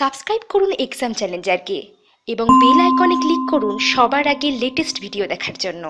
subscribe করুন exam চ্যালেঞ্জারকে এবং bell আইকনে ক্লিক করুন সবার আগে লেটেস্ট ভিডিও দেখার জন্য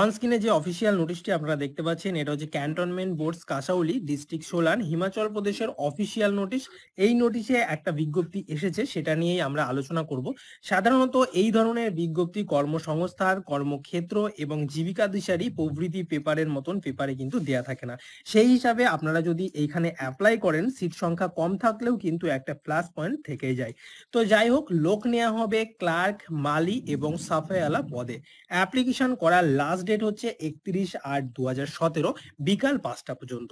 অন স্ক্রিনে যে অফিসিয়াল নোটিশটি আপনারা দেখতে পাচ্ছেন এটা হচ্ছে cantonment boards Kasauli district Solan Himachal প্রদেশের অফিসিয়াল নোটিশ এই নোটিশে একটা বিজ্ঞপ্তি এসেছে সেটা নিয়েই আমরা আলোচনা করব সাধারণত এই ধরনের বিজ্ঞপ্তি কর্মসংস্থার কর্মক্ষেত্র এবং জীবিকা দিশারি প্রভৃতি পেপারের মতন পেপারে কিন্তু দেয়া থাকে না সেই হিসাবে আপনারা যদি এইখানে অ্যাপ্লাই করেন সিট সংখ্যা কম থাকলেও কিন্তু একটা প্লাস পয়েন্ট থেকে যায় তো যাই হোক লোক নেওয়া হবে ক্লার্ক মালি এবং সাফেয়ালা পদে অ্যাপ্লিকেশন করার লাস্ট লাস্ট ডেট হচ্ছে একত্রিশ আট দু হাজার সতেরো বিকাল পাঁচটা পর্যন্ত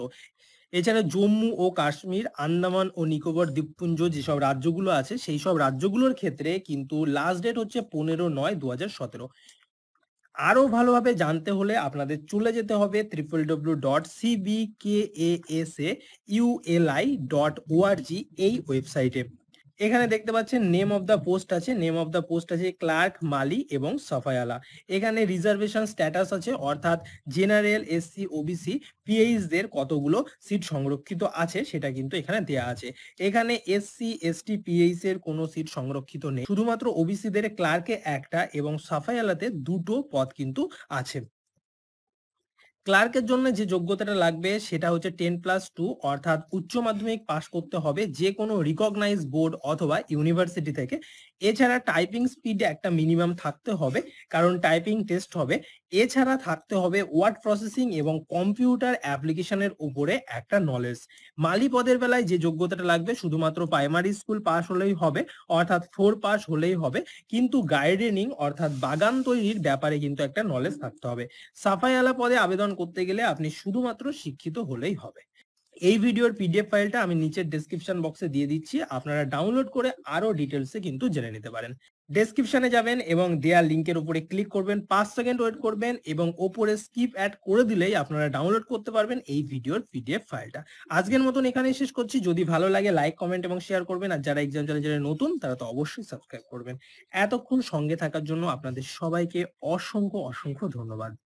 এছাড়া জম্মু ও কাশ্মীর আন্দামান ও নিকোবর দ্বীপপুঞ্জ যেসব রাজ্যগুলো আছে সেই সব রাজ্যগুলোর ক্ষেত্রে কিন্তু লাস্ট ডেট হচ্ছে পনেরো নয় দু হাজার সতেরো আরও ভালোভাবে জানতে হলে আপনাদের চলে যেতে হবে triple W dot CB K S A ULI dot ORG এই ওয়েবসাইটে এখানে দেখতে পাচ্ছেন নেম অফ দ্য পোস্ট আছে নেম অফ দ্য পোস্ট আছে ক্লার্ক মালি এবং সাফায়ালা এখানে রিজার্ভেশন স্ট্যাটাস আছে অর্থাৎ জেনারেল এসসি ওবিসি পিএইচদের কতগুলো সিট সংরক্ষিত আছে সেটা কিন্তু এখানে দেয়া আছে এখানে এসসি এসটি পিএইচ এর কোনো সিট সংরক্ষিত নেই শুধুমাত্র ওবিসিদের ক্লার্কে একটা এবং সাফায়ালাতে দুটো পদ কিন্তু আছে ক্লার্কের জন্য যে যোগ্যতাটা লাগবে সেটা হচ্ছে টেন প্লাস টু অর্থাৎ উচ্চ মাধ্যমিক পাশ করতে হবে যে কোনো রিকগনাইজ বোর্ড অথবা ইউনিভার্সিটি থেকে এছাড়া টাইপিং স্পিডে একটা মিনিমাম থাকতে হবে কারণ টাইপিং টেস্ট হবে এছাড়া থাকতে হবে ওয়ার্ড প্রসেসিং এবং কম্পিউটার অ্যাপ্লিকেশনের উপরে একটা নলেজ মালি পদের বেলায় যে যোগ্যতাটা লাগবে শুধুমাত্র প্রাইমারি স্কুল পাস হলেই হবে অর্থাৎ ফোর পাস হলেই হবে কিন্তু গার্ডেনিং অর্থাৎ বাগান তৈরির ব্যাপারে কিন্তু একটা নলেজ থাকতে হবে সাফাই আলা পদে আবেদন সমাধান করতে গেলে আপনি শুধুমাত্র শিক্ষিত হলেই হবে এই ভিডিওর পিডিএফ ফাইলটা আমি নিচের ডেসক্রিপশন বক্সে দিয়ে দিচ্ছি আপনারা ডাউনলোড করে আরো ডিটেলসে কিন্তু জেনে নিতে পারেন ডেসক্রিপশনে যাবেন এবং দেয়া লিঙ্কের উপরে ক্লিক করবেন পাঁচ সেকেন্ড ওয়েট করবেন এবং ওপরে স্কিপ অ্যাড করে দিলেই আপনারা ডাউনলোড করতে পারবেন এই ভিডিওর পিডিএফ ফাইলটা আজকের মতন এখানেই শেষ করছি যদি ভালো লাগে লাইক কমেন্ট এবং শেয়ার করবেন আর যারা এক্সাম যারা নতুন তারা তো অবশ্যই সাবস্ক্রাইব করবেন এতক্ষণ সঙ্গে থাকার জন্য আপনাদের সবাইকে অসংখ্য অসংখ্য ধন্যবাদ